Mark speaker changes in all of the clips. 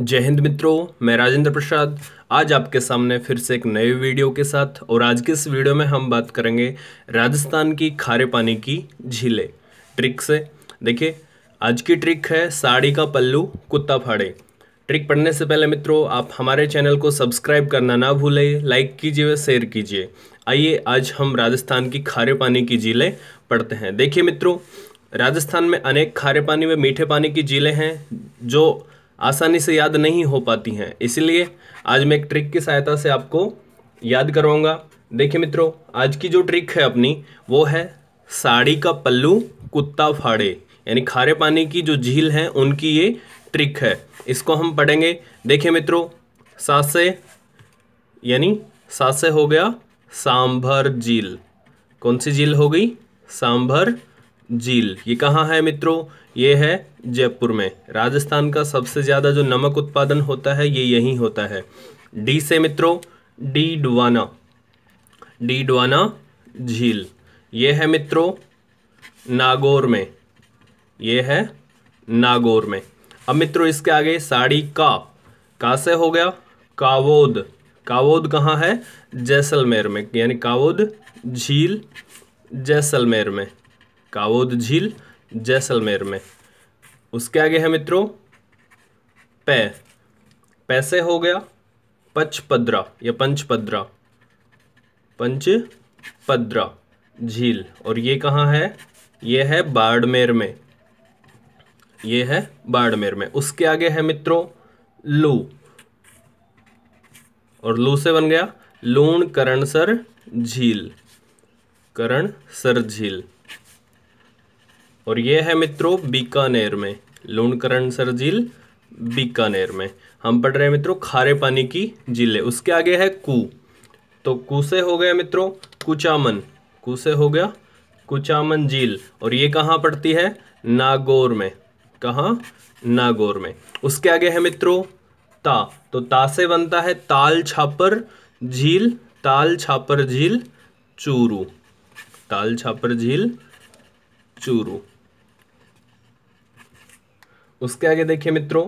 Speaker 1: जय हिंद मित्रों मैं राजेंद्र प्रसाद आज आपके सामने फिर से एक नए वीडियो के साथ और आज के इस वीडियो में हम बात करेंगे राजस्थान की खारे पानी की झीलें ट्रिक से देखिए आज की ट्रिक है साड़ी का पल्लू कुत्ता फाड़े ट्रिक पढ़ने से पहले मित्रों आप हमारे चैनल को सब्सक्राइब करना ना भूलें लाइक कीजिए व शेयर कीजिए आइए आज हम राजस्थान की खारे पानी की झीलें पढ़ते हैं देखिए मित्रों राजस्थान में अनेक खारे पानी व मीठे पानी की झीलें हैं जो आसानी से याद नहीं हो पाती हैं इसलिए आज मैं एक ट्रिक की सहायता से आपको याद करवाऊँगा देखिए मित्रों आज की जो ट्रिक है अपनी वो है साड़ी का पल्लू कुत्ता फाड़े यानी खारे पानी की जो झील है उनकी ये ट्रिक है इसको हम पढ़ेंगे देखिए मित्रों सासे यानी सासे हो गया सांभर झील कौन सी झील हो गई सांभर झील ये कहाँ है मित्रों ये है जयपुर में राजस्थान का सबसे ज़्यादा जो नमक उत्पादन होता है ये यहीं होता है डी से मित्रों डी डुवाना डी डुवाना झील ये है मित्रों नागौर में ये है नागौर में अब मित्रों इसके आगे साड़ी का का से हो गया कावोद कावोद कहाँ है जैसलमेर में यानी कावोद झील जैसलमेर में कावोद झील जैसलमेर में उसके आगे है मित्रों पै पैसे हो गया पचपद्रा या पंचपद्रा पंचपद्रा झील और ये कहाँ है ये है बाड़मेर में ये है बाड़मेर में उसके आगे है मित्रों लू और लू से बन गया लूण करणसर झील करणसर झील और ये है मित्रों बीकानेर में लूणकरण सर झील बीकानेर में हम पढ़ रहे हैं मित्रों खारे पानी की झीलें उसके आगे है कू तो कू से हो गया मित्रों कुचामन कू से हो गया कुचामन झील और ये कहाँ पड़ती है नागौर में कहाँ नागौर में उसके आगे है मित्रों ता तो ता से बनता है ताल छापर झील ताल छापर झील चूरू ताल छापर झील चूरू उसके आगे देखिए मित्रों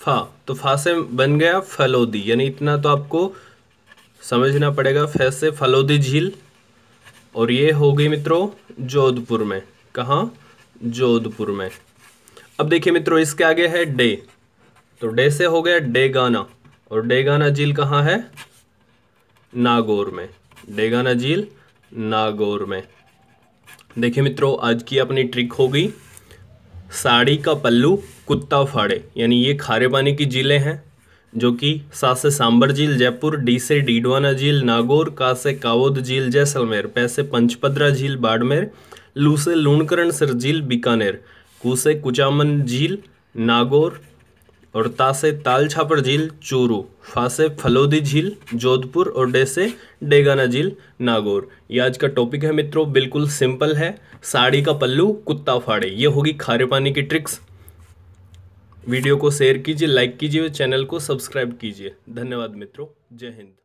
Speaker 1: फा तो फा से बन गया फलोदी यानी इतना तो आपको समझना पड़ेगा फै से फलोदी झील और ये हो गई मित्रों जोधपुर में कहा जोधपुर में अब देखिए मित्रों इसके आगे है डे तो डे से हो गया डेगाना और डेगाना झील कहाँ है नागौर में डेगाना झील नागौर में देखिए मित्रों आज की अपनी ट्रिक होगी साड़ी का पल्लू कुत्ता फाड़े यानी ये खारे पानी की झीलें हैं जो कि सा से सांबर झील जयपुर डी से डीडवाना झील नागौर का से कावोद झील जैसलमेर पै से झील बाड़मेर लू से लूणकरण सर झील बीकानेर कु से कुचामन झील नागौर और तासे ताल छापर झील चूरू फासे फलोदी झील जोधपुर और डे से डेगाना झील नागौर ये आज का टॉपिक है मित्रों बिल्कुल सिंपल है साड़ी का पल्लू कुत्ता फाड़े ये होगी खारे पानी की ट्रिक्स वीडियो को शेयर कीजिए लाइक कीजिए और चैनल को सब्सक्राइब कीजिए धन्यवाद मित्रों जय हिंद